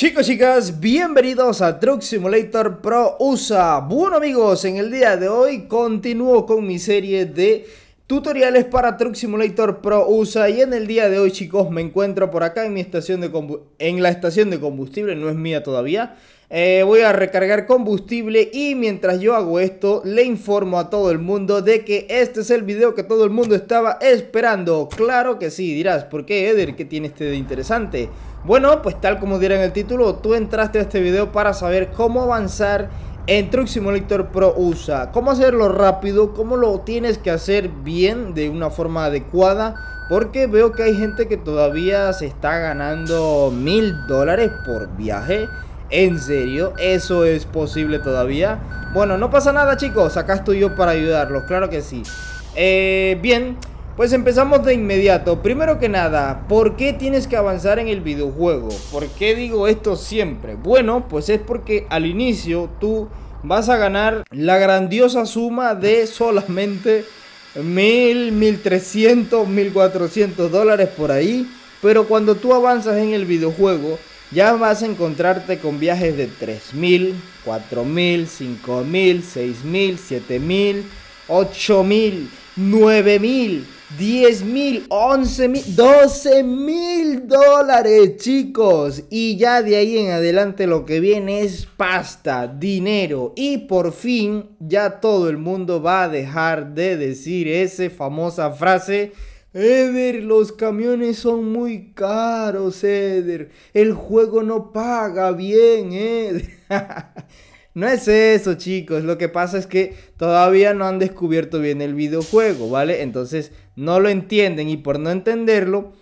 Chicos, chicas, bienvenidos a Truck Simulator Pro USA. Bueno amigos, en el día de hoy continúo con mi serie de Tutoriales para Truck Simulator Pro USA y en el día de hoy chicos me encuentro por acá en, mi estación de en la estación de combustible, no es mía todavía eh, Voy a recargar combustible y mientras yo hago esto le informo a todo el mundo de que este es el video que todo el mundo estaba esperando Claro que sí, dirás, ¿por qué Eder? ¿Qué tiene este de interesante? Bueno, pues tal como dirá en el título, tú entraste a este video para saber cómo avanzar en Truck Simulator Pro USA. Cómo hacerlo rápido, cómo lo tienes que hacer bien de una forma adecuada. Porque veo que hay gente que todavía se está ganando mil dólares por viaje. ¿En serio? ¿Eso es posible todavía? Bueno, no pasa nada chicos, acá estoy yo para ayudarlos, claro que sí. Eh, bien, pues empezamos de inmediato. Primero que nada, ¿por qué tienes que avanzar en el videojuego? ¿Por qué digo esto siempre? Bueno, pues es porque al inicio tú vas a ganar la grandiosa suma de solamente mil, 1.300, 1.400 mil dólares por ahí. Pero cuando tú avanzas en el videojuego, ya vas a encontrarte con viajes de tres mil, cuatro mil, cinco mil, seis mil, siete mil, ocho mil, nueve mil. 10 mil, 11 mil, 12 mil dólares, chicos. Y ya de ahí en adelante lo que viene es pasta, dinero. Y por fin ya todo el mundo va a dejar de decir esa famosa frase. Eder, los camiones son muy caros, Eder. El juego no paga bien, Eder. No es eso, chicos. Lo que pasa es que todavía no han descubierto bien el videojuego, ¿vale? Entonces no lo entienden y por no entenderlo,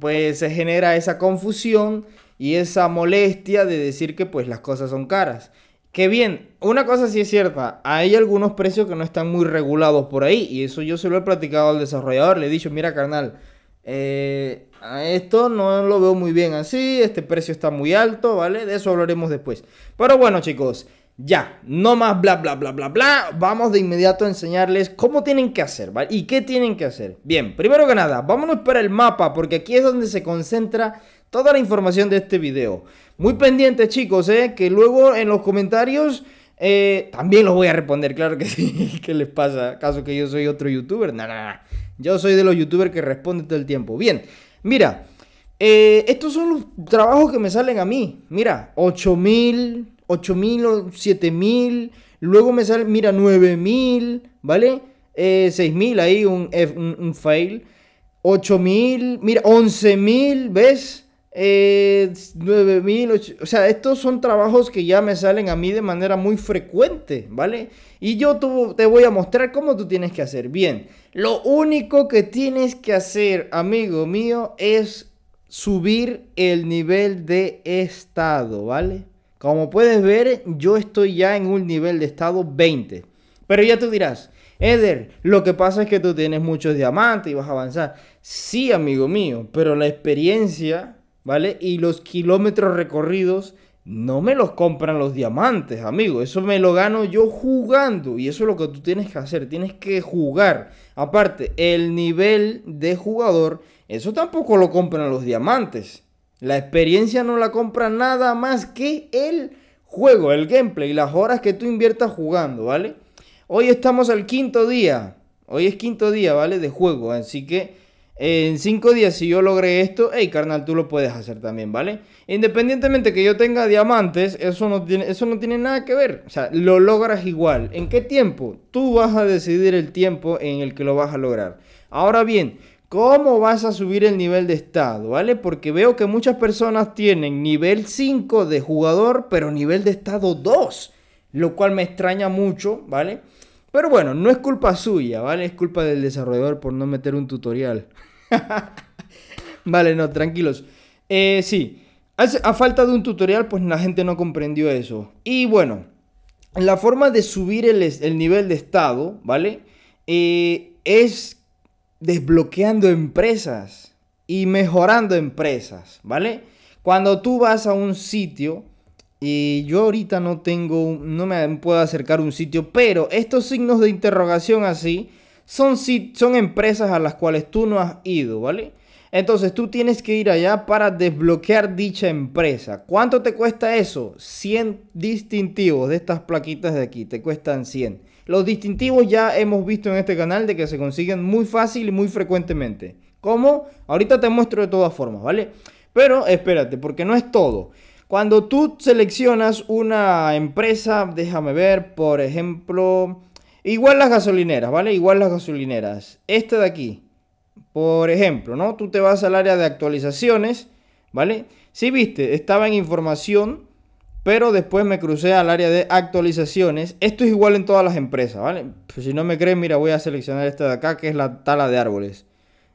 pues se genera esa confusión y esa molestia de decir que pues las cosas son caras. Que bien, una cosa sí es cierta, hay algunos precios que no están muy regulados por ahí y eso yo se lo he platicado al desarrollador, le he dicho, mira carnal, eh, esto no lo veo muy bien así, este precio está muy alto, ¿vale? De eso hablaremos después. Pero bueno chicos, ya, no más bla, bla, bla, bla, bla. Vamos de inmediato a enseñarles cómo tienen que hacer, ¿vale? Y qué tienen que hacer. Bien, primero que nada, vámonos para el mapa, porque aquí es donde se concentra toda la información de este video. Muy pendiente, chicos, ¿eh? Que luego en los comentarios eh, también los voy a responder, claro que sí. ¿Qué les pasa? caso que yo soy otro youtuber? No, no, no. Yo soy de los youtubers que responden todo el tiempo. Bien, mira, eh, estos son los trabajos que me salen a mí. Mira, 8000... 8000 o 7000, luego me sale, mira, 9000, ¿vale? 6000, eh, ahí un, un, fail. 8000, mira, 11000, ¿ves? Eh, 9000, o sea, estos son trabajos que ya me salen a mí de manera muy frecuente, ¿vale? Y yo te voy a mostrar cómo tú tienes que hacer. Bien, lo único que tienes que hacer, amigo mío, es subir el nivel de estado, ¿vale? Como puedes ver, yo estoy ya en un nivel de estado 20. Pero ya tú dirás, Eder, lo que pasa es que tú tienes muchos diamantes y vas a avanzar. Sí, amigo mío, pero la experiencia, ¿vale? Y los kilómetros recorridos no me los compran los diamantes, amigo. Eso me lo gano yo jugando. Y eso es lo que tú tienes que hacer. Tienes que jugar. Aparte, el nivel de jugador, eso tampoco lo compran los diamantes. La experiencia no la compra nada más que el juego, el gameplay, las horas que tú inviertas jugando, ¿vale? Hoy estamos al quinto día. Hoy es quinto día, ¿vale? De juego. Así que eh, en cinco días, si yo logré esto, hey, carnal, tú lo puedes hacer también, ¿vale? Independientemente que yo tenga diamantes, eso no tiene, eso no tiene nada que ver. O sea, lo logras igual. ¿En qué tiempo? Tú vas a decidir el tiempo en el que lo vas a lograr. Ahora bien, ¿Cómo vas a subir el nivel de estado? ¿Vale? Porque veo que muchas personas tienen nivel 5 de jugador, pero nivel de estado 2, lo cual me extraña mucho, ¿vale? Pero bueno, no es culpa suya, ¿vale? Es culpa del desarrollador por no meter un tutorial. vale, no, tranquilos. Eh, sí, a falta de un tutorial, pues la gente no comprendió eso. Y bueno, la forma de subir el, nivel de estado, ¿vale? Eh, es desbloqueando empresas y mejorando empresas, ¿vale? Cuando tú vas a un sitio, y yo ahorita no tengo, no me puedo acercar a un sitio, pero estos signos de interrogación así son, son empresas a las cuales tú no has ido, ¿vale? Entonces tú tienes que ir allá para desbloquear dicha empresa. ¿Cuánto te cuesta eso? 100 distintivos de estas plaquitas de aquí, te cuestan 100. Los distintivos ya hemos visto en este canal de que se consiguen muy fácil y muy frecuentemente. ¿Cómo? Ahorita te muestro de todas formas, ¿vale? Pero espérate, porque no es todo. Cuando tú seleccionas una empresa, déjame ver, por ejemplo, igual las gasolineras, ¿vale? Igual las gasolineras. Esta de aquí, por ejemplo, ¿no? Tú te vas al área de actualizaciones, ¿vale? Si viste, estaba en información, pero después me crucé al área de actualizaciones. Esto es igual en todas las empresas, ¿vale? Pues si no me creen, mira, voy a seleccionar esta de acá, que es la tala de árboles.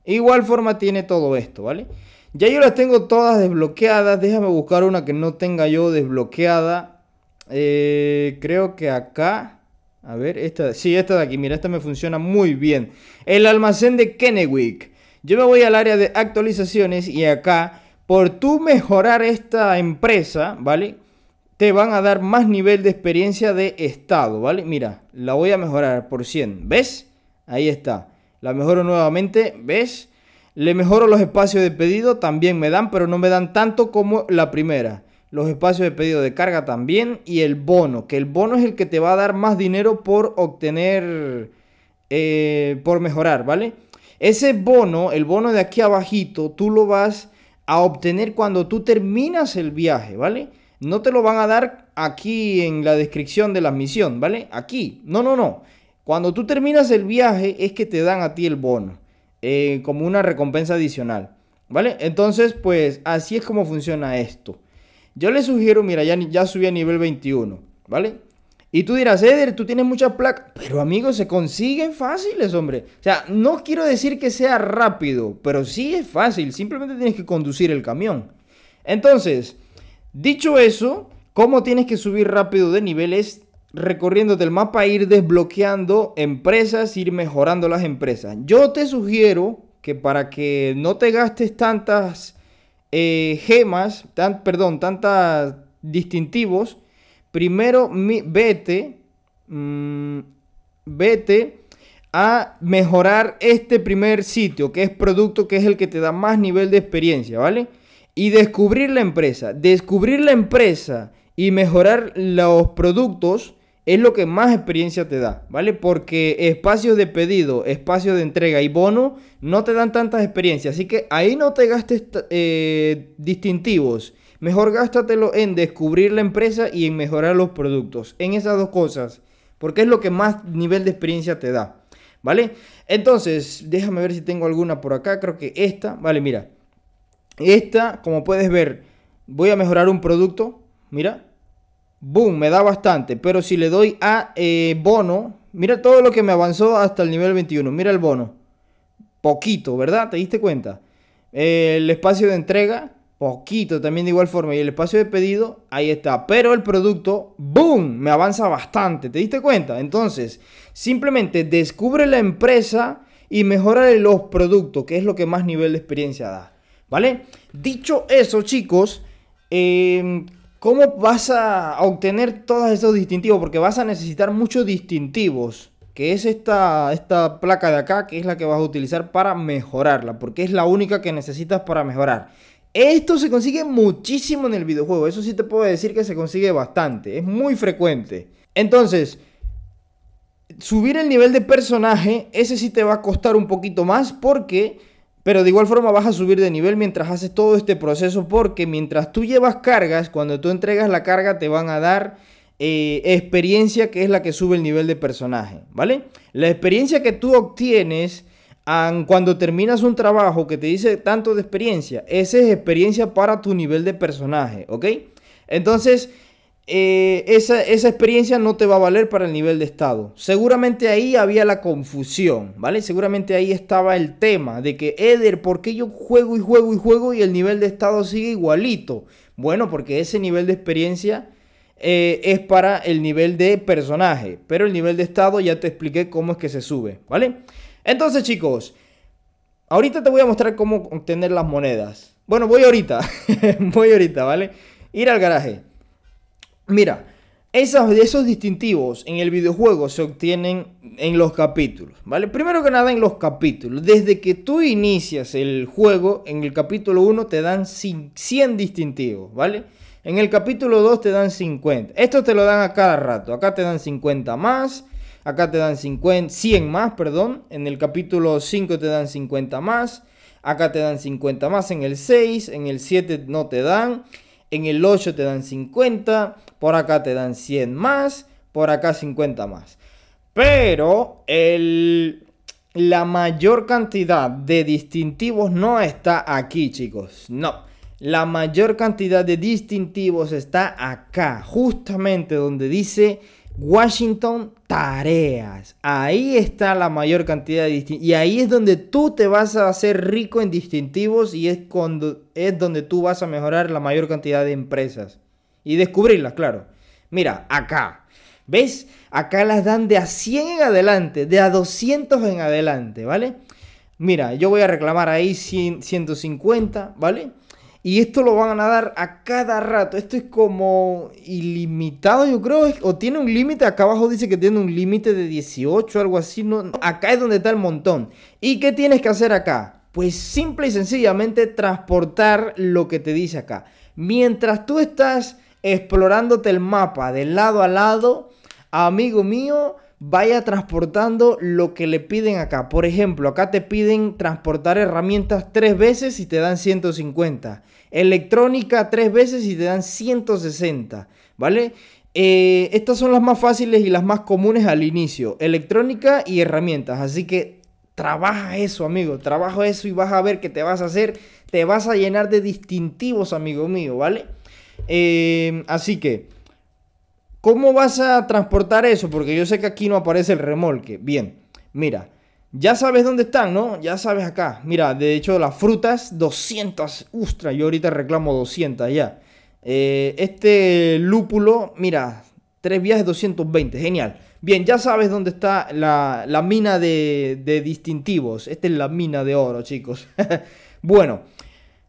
Igual forma tiene todo esto, ¿vale? Ya yo las tengo todas desbloqueadas, déjame buscar una que no tenga yo desbloqueada. Eh, creo que acá... A ver, esta, sí, esta de aquí, mira, esta me funciona muy bien. El almacén de Kennewick. Yo me voy al área de actualizaciones y acá, por tú mejorar esta empresa, ¿vale? te van a dar más nivel de experiencia de estado, ¿vale? Mira, la voy a mejorar por 100, ¿ves? Ahí está. La mejoro nuevamente, ¿ves? Le mejoro los espacios de pedido, también me dan, pero no me dan tanto como la primera. Los espacios de pedido de carga también y el bono, que el bono es el que te va a dar más dinero por obtener, eh, por mejorar, ¿vale? Ese bono, el bono de aquí abajito, tú lo vas a obtener cuando tú terminas el viaje, ¿vale? No te lo van a dar aquí en la descripción de la misión, ¿vale? Aquí. No, no, no. Cuando tú terminas el viaje es que te dan a ti el bono. Eh, como una recompensa adicional. ¿Vale? Entonces, pues así es como funciona esto. Yo le sugiero, mira, ya, ya subí a nivel 21. ¿Vale? Y tú dirás, Eder, tú tienes muchas placas. Pero amigos, se consiguen fáciles, hombre. O sea, no quiero decir que sea rápido, pero sí es fácil. Simplemente tienes que conducir el camión. Entonces, Dicho eso, ¿cómo tienes que subir rápido de niveles? Recorriéndote el mapa, e ir desbloqueando empresas, ir mejorando las empresas. Yo te sugiero que para que no te gastes tantas eh, gemas, tan, perdón, tantas distintivos, primero vete, mm, vete a mejorar este primer sitio, que es producto, que es el que te da más nivel de experiencia, ¿vale? y descubrir la empresa. Descubrir la empresa y mejorar los productos es lo que más experiencia te da, ¿vale? Porque espacios de pedido, espacios de entrega y bono no te dan tantas experiencias. Así que ahí no te gastes eh, distintivos. Mejor gástatelo en descubrir la empresa y en mejorar los productos. En esas dos cosas. Porque es lo que más nivel de experiencia te da. ¿Vale? Entonces, déjame ver si tengo alguna por acá. Creo que esta. Vale, mira. Esta, como puedes ver, voy a mejorar un producto. Mira. Boom, me da bastante. Pero si le doy a eh, bono, mira todo lo que me avanzó hasta el nivel 21. Mira el bono. Poquito, ¿verdad? ¿Te diste cuenta? el espacio de entrega, poquito también de igual forma. Y el espacio de pedido, ahí está. Pero el producto, boom, me avanza bastante. ¿Te diste cuenta? Entonces, simplemente descubre la empresa y mejora los productos, que es lo que más nivel de experiencia da. ¿vale? Dicho eso, chicos, em, ¿cómo vas a obtener todos esos distintivos? Porque vas a necesitar muchos distintivos, que es esta, esta placa de acá, que es la que vas a utilizar para mejorarla, porque es la única que necesitas para mejorar. Esto se consigue muchísimo en el videojuego, eso sí te puedo decir que se consigue bastante, es muy frecuente. Entonces, subir el nivel de personaje, ese sí te va a costar un poquito más porque pero de igual forma vas a subir de nivel mientras haces todo este proceso porque mientras tú llevas cargas, cuando tú entregas la carga te van a dar eh, experiencia que es la que sube el nivel de personaje, ¿vale? La experiencia que tú obtienes cuando terminas un trabajo que te dice tanto de experiencia, esa es experiencia para tu nivel de personaje, ¿ok? Entonces, eh, esa, experiencia no te va a valer para el nivel de Estado. Seguramente ahí había la confusión, ¿vale? Seguramente ahí estaba el tema de que, Eder, ¿por qué yo juego y juego y juego y el nivel de Estado sigue igualito? Bueno, porque ese nivel de experiencia eh, es para el nivel de personaje, pero el nivel de Estado ya te expliqué cómo es que se sube, ¿vale? Entonces, chicos, ahorita te voy a mostrar cómo obtener las monedas. Bueno, voy ahorita, voy ahorita, ¿vale? Ir al garaje. Mira, esos, esos distintivos en el videojuego se obtienen en los capítulos, ¿vale? Primero que nada en los capítulos. Desde que tú inicias el juego, en el capítulo 1 te dan 100 distintivos, ¿vale? En el capítulo 2 te dan 50. Esto te lo dan a cada rato. Acá te dan 50 más. Acá te dan 50, 100 más, perdón. En el capítulo 5 te dan 50 más. Acá te dan 50 más en el 6. En el 7 no te dan. En el 8 te dan 50 por acá te dan 100 más, por acá 50 más. Pero la mayor cantidad de distintivos no está aquí, chicos. No. La mayor cantidad de distintivos está acá, justamente donde dice Washington tareas. Ahí está la mayor cantidad de distintivos. Y ahí es donde tú te vas a hacer rico en distintivos y es, cuando, es donde tú vas a mejorar la mayor cantidad de empresas y descubrirlas, claro. Mira, acá. ¿Ves? Acá las dan de a 100 en adelante, de a 200 en adelante, ¿vale? Mira, yo voy a reclamar ahí 150, ¿vale? Y esto lo van a dar a cada rato. Esto es como ilimitado, yo creo. O tiene un límite. Acá abajo dice que tiene un límite de 18, algo así. No, acá es donde está el montón. ¿Y qué tienes que hacer acá? Pues simple y sencillamente transportar lo que te dice acá. Mientras tú estás explorándote el mapa de lado a lado, amigo mío, vaya transportando lo que le piden acá. Por ejemplo, acá te piden transportar herramientas tres veces y te dan 150. Electrónica tres veces y te dan 160. ¿Vale? Eh, estas son las más fáciles y las más comunes al inicio. Electrónica y herramientas. Así que trabaja eso, amigo. Trabaja eso y vas a ver que te vas a hacer. Te vas a llenar de distintivos, amigo mío, ¿vale? Em, así que, ¿cómo vas a transportar eso? Porque yo sé que aquí no aparece el remolque. Bien, mira, ya sabes dónde están, ¿no? Ya sabes acá. Mira, de hecho, las frutas, 200. Ustra, yo ahorita reclamo 200 ya. Eh, este lúpulo, mira, tres viajes, 220. Genial. Bien, ya sabes dónde está la, mina de, de, distintivos. Esta es la mina de oro, chicos. bueno,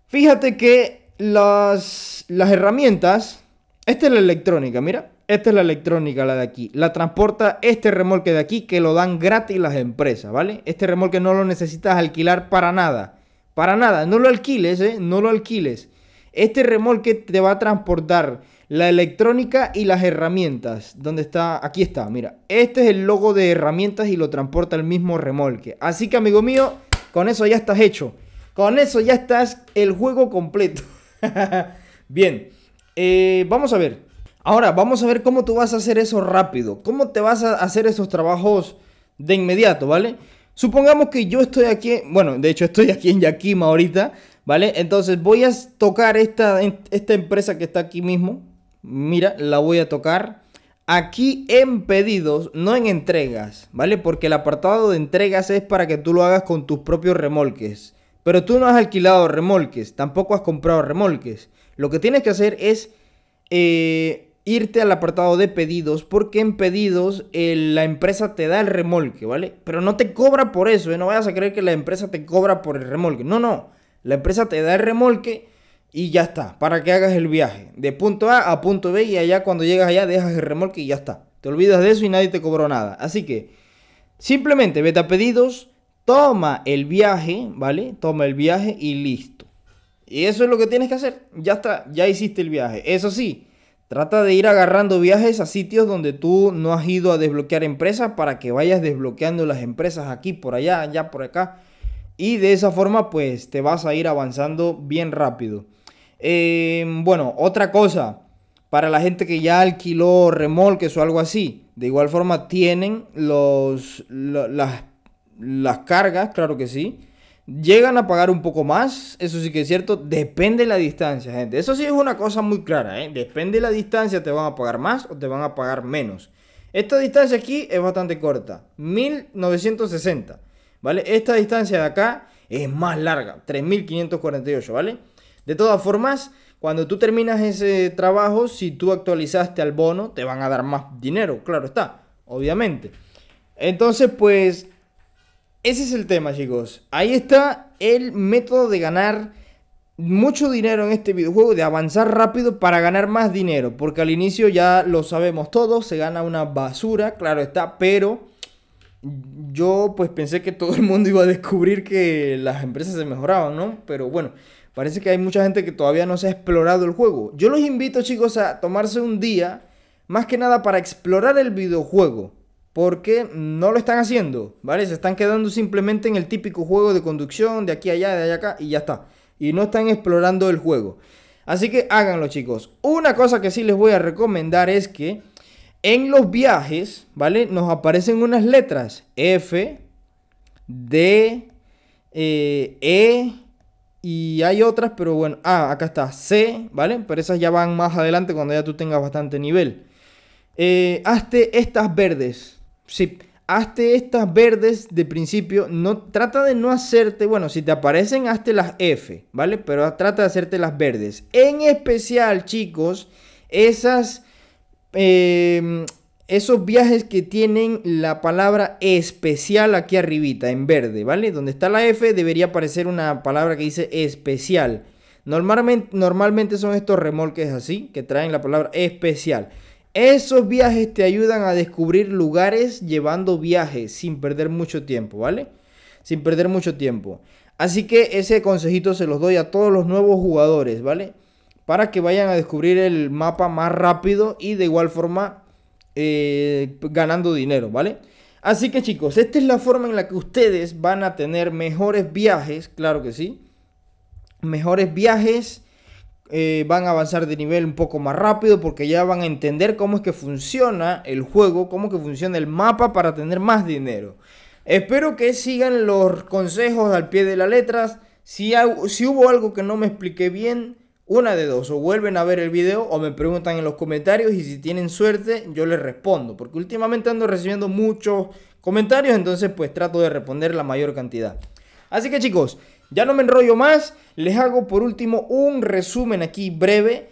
fíjate que las, las herramientas, esta es la electrónica, mira, esta es la electrónica, la de aquí. La transporta este remolque de aquí que lo dan gratis las empresas, ¿vale? Este remolque no lo necesitas alquilar para nada. Para nada, no lo alquiles, ¿eh? No lo alquiles. Este remolque te va a transportar la electrónica y las herramientas. ¿Dónde está? Aquí está, mira. Este es el logo de herramientas y lo transporta el mismo remolque. Así que, amigo mío, con eso ya estás hecho. Con eso ya estás el juego completo. Bien, eh, vamos a ver. Ahora, vamos a ver cómo tú vas a hacer eso rápido. ¿Cómo te vas a hacer esos trabajos de inmediato, ¿vale? Supongamos que yo estoy aquí, bueno, de hecho estoy aquí en Yakima ahorita, ¿vale? Entonces voy a tocar esta, esta empresa que está aquí mismo. Mira, la voy a tocar aquí en pedidos, no en entregas, ¿vale? Porque el apartado de entregas es para que tú lo hagas con tus propios remolques. Pero tú no has alquilado remolques, tampoco has comprado remolques. Lo que tienes que hacer es eh, irte al apartado de pedidos, porque en pedidos la empresa te da el remolque, ¿vale? Pero no te cobra por eso, ¿eh? no vayas a creer que la empresa te cobra por el remolque. No, no, la empresa te da el remolque y ya está, para que hagas el viaje. De punto A a punto B y allá cuando llegas allá dejas el remolque y ya está. Te olvidas de eso y nadie te cobró nada. Así que simplemente vete a pedidos Toma el viaje, ¿vale? Toma el viaje y listo. Y eso es lo que tienes que hacer. Ya está, ya hiciste el viaje. Eso sí, trata de ir agarrando viajes a sitios donde tú no has ido a desbloquear empresas para que vayas desbloqueando las empresas aquí, por allá, allá, por acá. Y de esa forma, pues te vas a ir avanzando bien rápido. Em, bueno, otra cosa, para la gente que ya alquiló remolques o algo así, de igual forma tienen los, las las cargas, claro que sí. Llegan a pagar un poco más, eso sí que es cierto, depende de la distancia, gente. Eso sí es una cosa muy clara, ¿eh? Depende de la distancia, te van a pagar más o te van a pagar menos. Esta distancia aquí es bastante corta, 1960, ¿vale? Esta distancia de acá es más larga, 3548, ¿vale? De todas formas, cuando tú terminas ese trabajo, si tú actualizaste al bono, te van a dar más dinero, claro está, obviamente. Entonces, pues ese es el tema, chicos. Ahí está el método de ganar mucho dinero en este videojuego, de avanzar rápido para ganar más dinero. Porque al inicio ya lo sabemos todos, se gana una basura, claro está, pero yo pues pensé que todo el mundo iba a descubrir que las empresas se mejoraban, ¿no? Pero bueno, parece que hay mucha gente que todavía no se ha explorado el juego. Yo los invito chicos a tomarse un día, más que nada para explorar el videojuego porque no lo están haciendo, ¿vale? Se están quedando simplemente en el típico juego de conducción, de aquí a allá, de allá acá, y ya está. Y no están explorando el juego. Así que háganlo, chicos. Una cosa que sí les voy a recomendar es que en los viajes, ¿vale? Nos aparecen unas letras F, D, eh, E, y hay otras, pero bueno, ah, acá está C, ¿vale? Pero esas ya van más adelante cuando ya tú tengas bastante nivel. Eh, hazte estas verdes, si, hazte estas verdes de principio. No, trata de no hacerte, bueno, si te aparecen, hazte las F, ¿vale? Pero trata de hacerte las verdes. En especial, chicos, esas... Em, esos viajes que tienen la palabra especial aquí arribita, en verde, ¿vale? Donde está la F debería aparecer una palabra que dice especial. Normalmente, normalmente son estos remolques así, que traen la palabra especial. Esos viajes te ayudan a descubrir lugares llevando viajes sin perder mucho tiempo, ¿vale? Sin perder mucho tiempo. Así que ese consejito se los doy a todos los nuevos jugadores, ¿vale? Para que vayan a descubrir el mapa más rápido y de igual forma eh, ganando dinero, ¿vale? Así que chicos, esta es la forma en la que ustedes van a tener mejores viajes, claro que sí. Mejores viajes eh, van a avanzar de nivel un poco más rápido porque ya van a entender cómo es que funciona el juego, cómo que funciona el mapa para tener más dinero. Espero que sigan los consejos al pie de las letras. Si, si hubo algo que no me expliqué bien, una de dos, o vuelven a ver el video o me preguntan en los comentarios y si tienen suerte yo les respondo, porque últimamente ando recibiendo muchos comentarios, entonces pues trato de responder la mayor cantidad. Así que chicos, ya no me enrollo más, les hago por último un resumen aquí breve.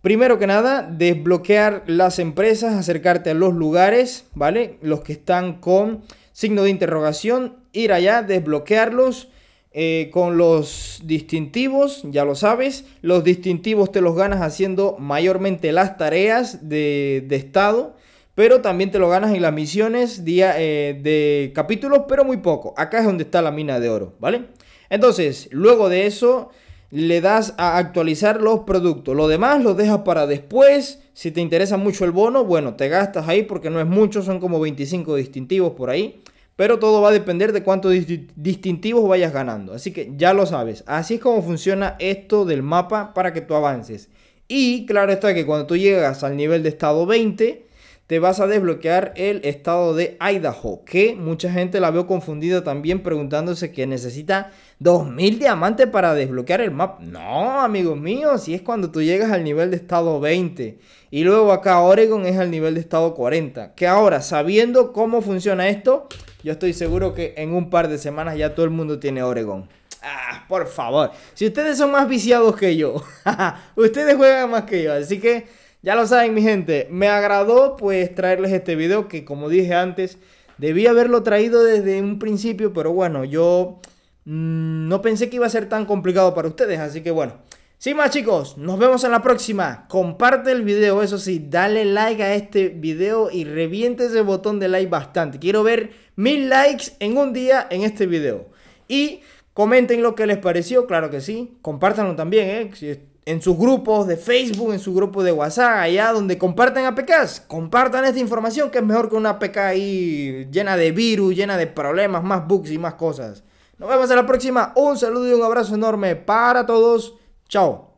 Primero que nada, desbloquear las empresas, acercarte a los lugares, ¿vale? Los que están con signo de interrogación, ir allá, desbloquearlos. Eh, con los distintivos, ya lo sabes, los distintivos te los ganas haciendo mayormente las tareas de, estado, pero también te lo ganas en las misiones día, eh, de capítulos, pero muy poco. Acá es donde está la mina de oro, ¿vale? Entonces, luego de eso, le das a actualizar los productos. Lo demás lo dejas para después. Si te interesa mucho el bono, bueno, te gastas ahí porque no es mucho, son como 25 distintivos por ahí. Pero todo va a depender de cuántos distintivos vayas ganando. Así que ya lo sabes. Así es como funciona esto del mapa para que tú avances. Y claro está que cuando tú llegas al nivel de estado 20, te vas a desbloquear el estado de Idaho, que mucha gente la veo confundida también preguntándose que necesita 2000 diamantes para desbloquear el mapa. No, amigos míos, si es cuando tú llegas al nivel de estado 20 y luego acá Oregon es al nivel de estado 40. Que ahora, sabiendo cómo funciona esto, yo estoy seguro que en un par de semanas ya todo el mundo tiene Oregon. Ah, por favor, si ustedes son más viciados que yo, ustedes juegan más que yo, así que ya lo saben, mi gente, me agradó pues traerles este video que como dije antes, debí haberlo traído desde un principio, pero bueno, yo mm, no pensé que iba a ser tan complicado para ustedes, así que bueno. Sin más chicos, nos vemos en la próxima. Comparte el video, eso sí, dale like a este video y reviente ese botón de like bastante. Quiero ver mil likes en un día en este video. Y comenten lo que les pareció, claro que sí. Compártanlo también, ¿eh? en sus grupos de Facebook, en su grupo de WhatsApp, allá donde comparten APKs, compartan esta información que es mejor que una APK ahí llena de virus, llena de problemas, más bugs y más cosas. Nos vemos en la próxima. Un saludo y un abrazo enorme para todos. Chao.